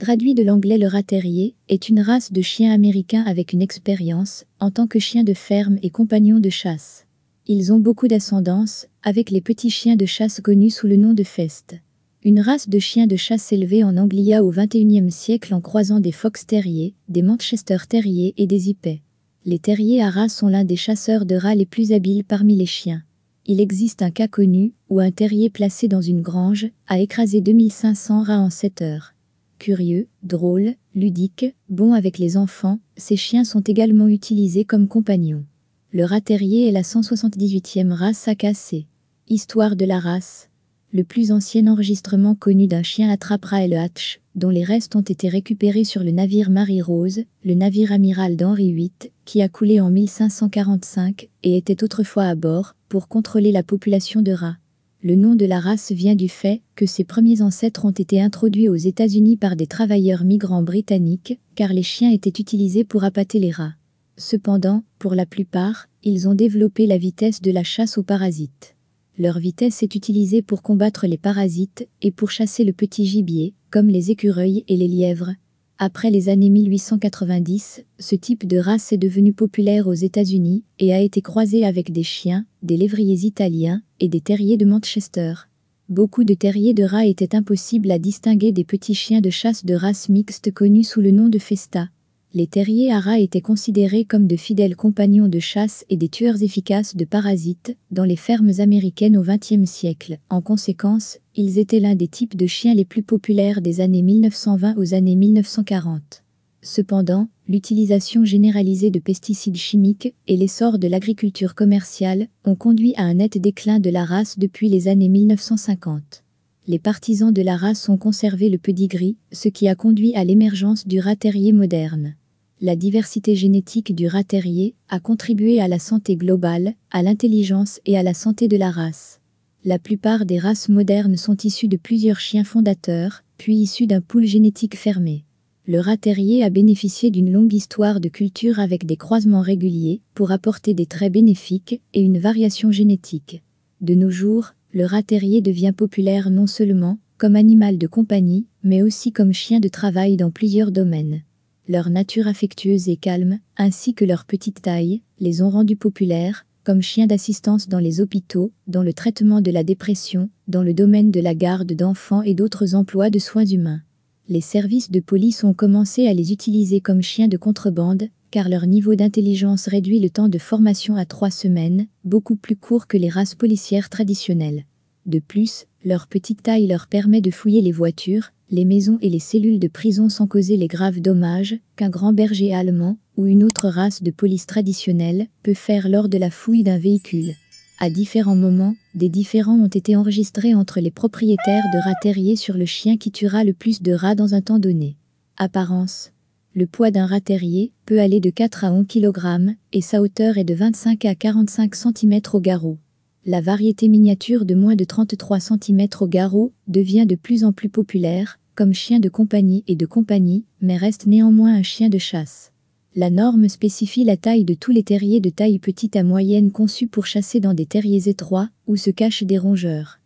Traduit de l'anglais le rat terrier est une race de chiens américains avec une expérience en tant que chien de ferme et compagnon de chasse. Ils ont beaucoup d'ascendance avec les petits chiens de chasse connus sous le nom de Fest. Une race de chiens de chasse élevée en Anglia au XXIe siècle en croisant des Fox terriers, des Manchester terriers et des Hippies. Les terriers à rats sont l'un des chasseurs de rats les plus habiles parmi les chiens. Il existe un cas connu où un terrier placé dans une grange a écrasé 2500 rats en 7 heures. Curieux, drôle, ludique, bon avec les enfants, ces chiens sont également utilisés comme compagnons. Le rat terrier est la 178e race casser. Histoire de la race. Le plus ancien enregistrement connu d'un chien attrapera est le Hatch, dont les restes ont été récupérés sur le navire Marie-Rose, le navire amiral d'Henri VIII, qui a coulé en 1545 et était autrefois à bord pour contrôler la population de rats. Le nom de la race vient du fait que ses premiers ancêtres ont été introduits aux États-Unis par des travailleurs migrants britanniques, car les chiens étaient utilisés pour appâter les rats. Cependant, pour la plupart, ils ont développé la vitesse de la chasse aux parasites. Leur vitesse est utilisée pour combattre les parasites et pour chasser le petit gibier, comme les écureuils et les lièvres, après les années 1890, ce type de race est devenu populaire aux États-Unis et a été croisé avec des chiens, des lévriers italiens et des terriers de Manchester. Beaucoup de terriers de rats étaient impossibles à distinguer des petits chiens de chasse de race mixte connus sous le nom de Festa les terriers à rats étaient considérés comme de fidèles compagnons de chasse et des tueurs efficaces de parasites dans les fermes américaines au XXe siècle. En conséquence, ils étaient l'un des types de chiens les plus populaires des années 1920 aux années 1940. Cependant, l'utilisation généralisée de pesticides chimiques et l'essor de l'agriculture commerciale ont conduit à un net déclin de la race depuis les années 1950 les partisans de la race ont conservé le petit gris, ce qui a conduit à l'émergence du rat terrier moderne la diversité génétique du rat terrier a contribué à la santé globale, à l'intelligence et à la santé de la race. La plupart des races modernes sont issues de plusieurs chiens fondateurs, puis issus d'un pool génétique fermé. Le rat terrier a bénéficié d'une longue histoire de culture avec des croisements réguliers pour apporter des traits bénéfiques et une variation génétique. De nos jours, le rat terrier devient populaire non seulement comme animal de compagnie, mais aussi comme chien de travail dans plusieurs domaines. Leur nature affectueuse et calme, ainsi que leur petite taille, les ont rendus populaires, comme chiens d'assistance dans les hôpitaux, dans le traitement de la dépression, dans le domaine de la garde d'enfants et d'autres emplois de soins humains. Les services de police ont commencé à les utiliser comme chiens de contrebande, car leur niveau d'intelligence réduit le temps de formation à trois semaines, beaucoup plus court que les races policières traditionnelles. De plus, leur petite taille leur permet de fouiller les voitures, les maisons et les cellules de prison sans causer les graves dommages qu'un grand berger allemand ou une autre race de police traditionnelle peut faire lors de la fouille d'un véhicule. À différents moments, des différends ont été enregistrés entre les propriétaires de rats terriers sur le chien qui tuera le plus de rats dans un temps donné. Apparence Le poids d'un rat peut aller de 4 à 11 kg et sa hauteur est de 25 à 45 cm au garrot la variété miniature de moins de 33 cm au garrot devient de plus en plus populaire, comme chien de compagnie et de compagnie, mais reste néanmoins un chien de chasse. La norme spécifie la taille de tous les terriers de taille petite à moyenne conçus pour chasser dans des terriers étroits où se cachent des rongeurs.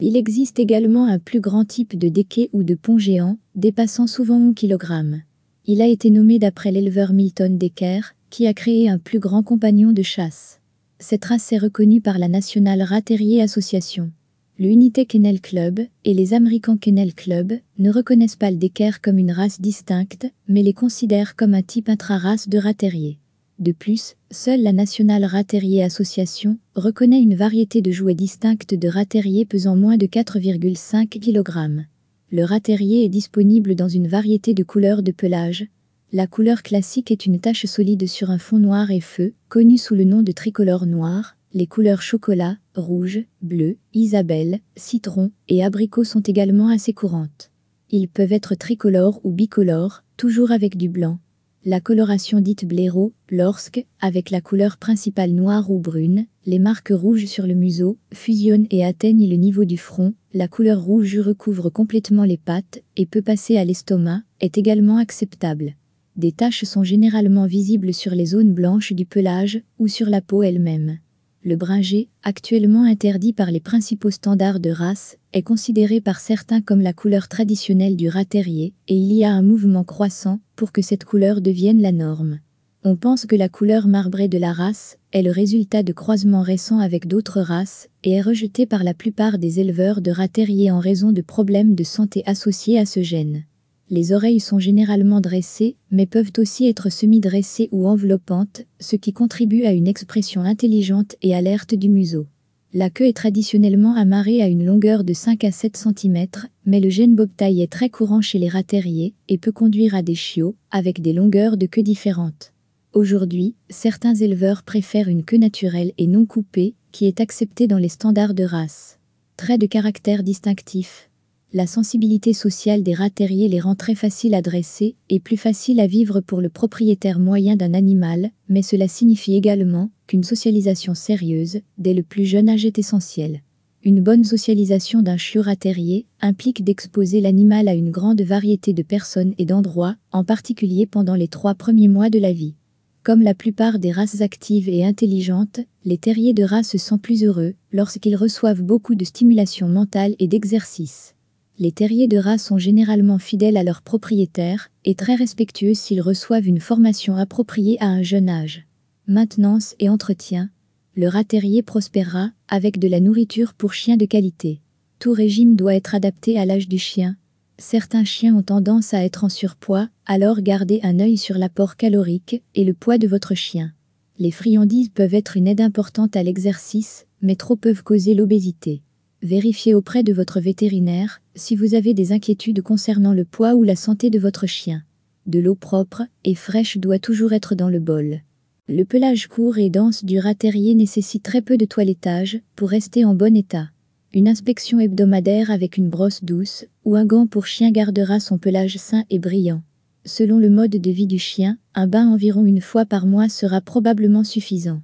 Il existe également un plus grand type de déquet ou de pont géant, dépassant souvent 1 kg. Il a été nommé d'après l'éleveur Milton Decker, qui a créé un plus grand compagnon de chasse. Cette race est reconnue par la National Terrier Association. L'unité Kennel Club et les Américains Kennel Club ne reconnaissent pas le Decker comme une race distincte, mais les considèrent comme un type intra-race de terrier. De plus, seule la National Terrier Association reconnaît une variété de jouets distincts de terrier pesant moins de 4,5 kg. Le terrier est disponible dans une variété de couleurs de pelage, la couleur classique est une tache solide sur un fond noir et feu, connue sous le nom de tricolore noir. Les couleurs chocolat, rouge, bleu, isabelle, citron et abricot sont également assez courantes. Ils peuvent être tricolores ou bicolores, toujours avec du blanc. La coloration dite blaireau, lorsque, avec la couleur principale noire ou brune, les marques rouges sur le museau fusionnent et atteignent le niveau du front, la couleur rouge recouvre complètement les pattes et peut passer à l'estomac, est également acceptable. Des taches sont généralement visibles sur les zones blanches du pelage ou sur la peau elle-même. Le bringé, actuellement interdit par les principaux standards de race, est considéré par certains comme la couleur traditionnelle du rat terrier, et il y a un mouvement croissant pour que cette couleur devienne la norme. On pense que la couleur marbrée de la race est le résultat de croisements récents avec d'autres races et est rejetée par la plupart des éleveurs de rat terrier en raison de problèmes de santé associés à ce gène. Les oreilles sont généralement dressées, mais peuvent aussi être semi-dressées ou enveloppantes, ce qui contribue à une expression intelligente et alerte du museau. La queue est traditionnellement amarrée à une longueur de 5 à 7 cm, mais le gène bobtail est très courant chez les ratériers et peut conduire à des chiots, avec des longueurs de queue différentes. Aujourd'hui, certains éleveurs préfèrent une queue naturelle et non coupée, qui est acceptée dans les standards de race. Traits de caractère distinctif la sensibilité sociale des rats terriers les rend très faciles à dresser et plus faciles à vivre pour le propriétaire moyen d'un animal, mais cela signifie également qu'une socialisation sérieuse, dès le plus jeune âge, est essentielle. Une bonne socialisation d'un chiot rat terrier implique d'exposer l'animal à une grande variété de personnes et d'endroits, en particulier pendant les trois premiers mois de la vie. Comme la plupart des races actives et intelligentes, les terriers de race sont plus heureux lorsqu'ils reçoivent beaucoup de stimulation mentale et d'exercice les terriers de rats sont généralement fidèles à leurs propriétaires et très respectueux s'ils reçoivent une formation appropriée à un jeune âge. Maintenance et entretien. Le rat terrier prospérera avec de la nourriture pour chiens de qualité. Tout régime doit être adapté à l'âge du chien. Certains chiens ont tendance à être en surpoids, alors gardez un œil sur l'apport calorique et le poids de votre chien. Les friandises peuvent être une aide importante à l'exercice, mais trop peuvent causer l'obésité. Vérifiez auprès de votre vétérinaire si vous avez des inquiétudes concernant le poids ou la santé de votre chien. De l'eau propre et fraîche doit toujours être dans le bol. Le pelage court et dense du rat terrier nécessite très peu de toilettage pour rester en bon état. Une inspection hebdomadaire avec une brosse douce ou un gant pour chien gardera son pelage sain et brillant. Selon le mode de vie du chien, un bain environ une fois par mois sera probablement suffisant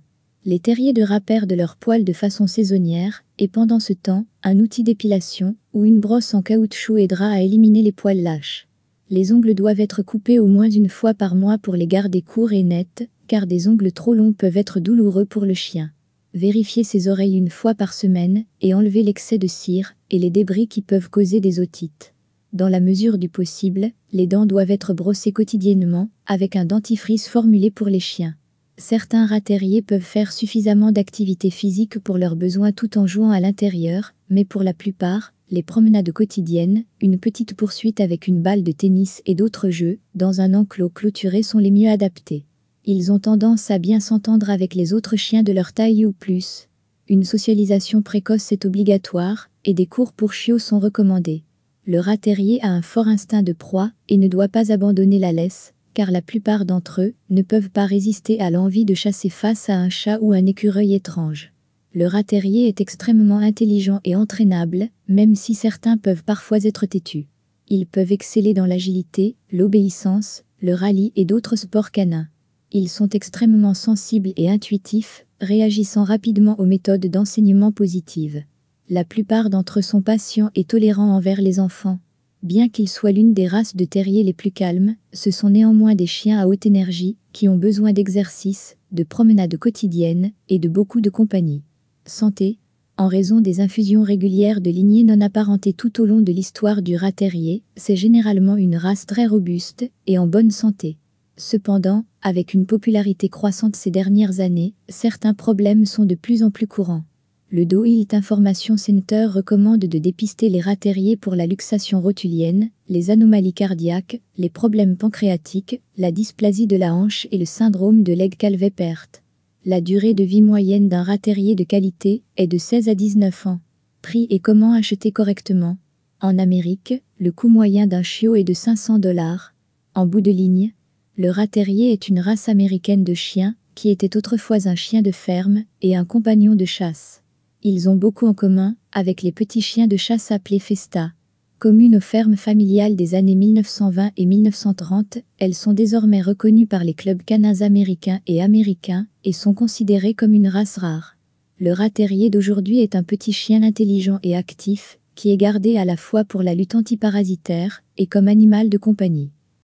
les terriers de rats de leurs poils de façon saisonnière, et pendant ce temps, un outil d'épilation ou une brosse en caoutchouc aidera à éliminer les poils lâches. Les ongles doivent être coupés au moins une fois par mois pour les garder courts et nets, car des ongles trop longs peuvent être douloureux pour le chien. Vérifiez ses oreilles une fois par semaine et enlevez l'excès de cire et les débris qui peuvent causer des otites. Dans la mesure du possible, les dents doivent être brossées quotidiennement avec un dentifrice formulé pour les chiens. Certains ratériers peuvent faire suffisamment d'activité physique pour leurs besoins tout en jouant à l'intérieur, mais pour la plupart, les promenades quotidiennes, une petite poursuite avec une balle de tennis et d'autres jeux, dans un enclos clôturé sont les mieux adaptés. Ils ont tendance à bien s'entendre avec les autres chiens de leur taille ou plus. Une socialisation précoce est obligatoire, et des cours pour chiots sont recommandés. Le rat a un fort instinct de proie et ne doit pas abandonner la laisse, car la plupart d'entre eux ne peuvent pas résister à l'envie de chasser face à un chat ou un écureuil étrange. Le rat est extrêmement intelligent et entraînable, même si certains peuvent parfois être têtus. Ils peuvent exceller dans l'agilité, l'obéissance, le rallye et d'autres sports canins. Ils sont extrêmement sensibles et intuitifs, réagissant rapidement aux méthodes d'enseignement positives. La plupart d'entre eux sont patients et tolérants envers les enfants, Bien qu'ils soient l'une des races de terriers les plus calmes, ce sont néanmoins des chiens à haute énergie qui ont besoin d'exercice, de promenades quotidiennes et de beaucoup de compagnie. Santé En raison des infusions régulières de lignées non apparentées tout au long de l'histoire du rat terrier, c'est généralement une race très robuste et en bonne santé. Cependant, avec une popularité croissante ces dernières années, certains problèmes sont de plus en plus courants. Le Dohilt Information Center recommande de dépister les ratériers pour la luxation rotulienne, les anomalies cardiaques, les problèmes pancréatiques, la dysplasie de la hanche et le syndrome de l'aigle calvé-perte. La durée de vie moyenne d'un ratérier de qualité est de 16 à 19 ans. Prix et comment acheter correctement En Amérique, le coût moyen d'un chiot est de 500 dollars. En bout de ligne, le ratérier est une race américaine de chiens qui était autrefois un chien de ferme et un compagnon de chasse. Ils ont beaucoup en commun avec les petits chiens de chasse appelés Festa. Communes aux fermes familiales des années 1920 et 1930, elles sont désormais reconnues par les clubs canins américains et américains et sont considérées comme une race rare. Le rat terrier d'aujourd'hui est un petit chien intelligent et actif qui est gardé à la fois pour la lutte antiparasitaire et comme animal de compagnie.